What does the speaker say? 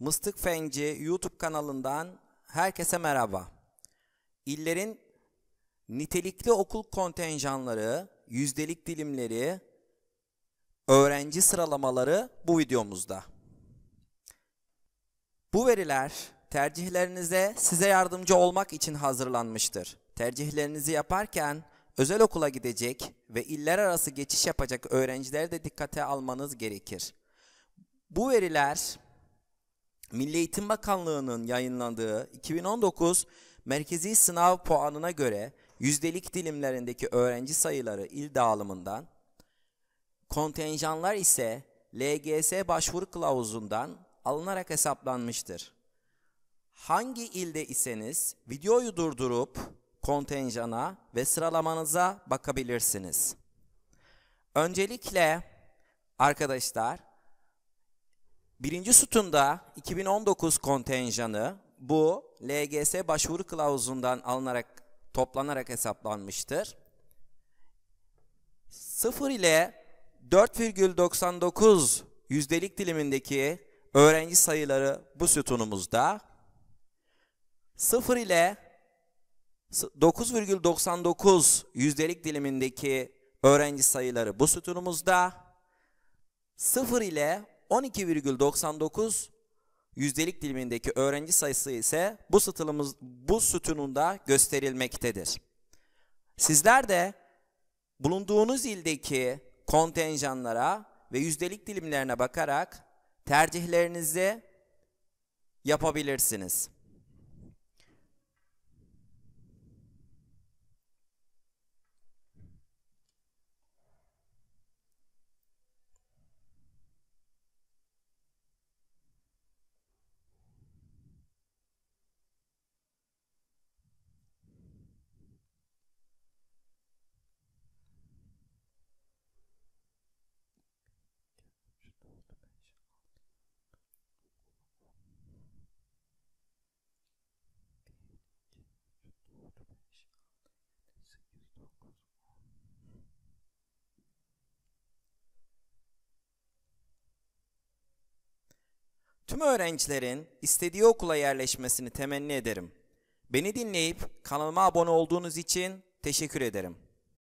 Mıstık Fenci YouTube kanalından herkese merhaba. İllerin nitelikli okul kontenjanları, yüzdelik dilimleri, öğrenci sıralamaları bu videomuzda. Bu veriler tercihlerinize size yardımcı olmak için hazırlanmıştır. Tercihlerinizi yaparken özel okula gidecek ve iller arası geçiş yapacak öğrencileri de dikkate almanız gerekir. Bu veriler Milli Eğitim Bakanlığı'nın yayınlandığı 2019 merkezi sınav puanına göre yüzdelik dilimlerindeki öğrenci sayıları il dağılımından, kontenjanlar ise LGS başvuru kılavuzundan alınarak hesaplanmıştır. Hangi ilde iseniz videoyu durdurup kontenjana ve sıralamanıza bakabilirsiniz. Öncelikle arkadaşlar Birinci sütunda 2019 kontenjanı bu LGS başvuru kılavuzundan alınarak toplanarak hesaplanmıştır. 0 ile 4,99 yüzdelik dilimindeki öğrenci sayıları bu sütunumuzda. 0 ile 9,99 yüzdelik dilimindeki öğrenci sayıları bu sütunumuzda. 0 ile 12,99 yüzdelik dilimindeki öğrenci sayısı ise bu, sütunumuz, bu sütununda gösterilmektedir. Sizler de bulunduğunuz ildeki kontenjanlara ve yüzdelik dilimlerine bakarak tercihlerinizi yapabilirsiniz. Tüm öğrencilerin istediği okula yerleşmesini temenni ederim. Beni dinleyip kanalıma abone olduğunuz için teşekkür ederim.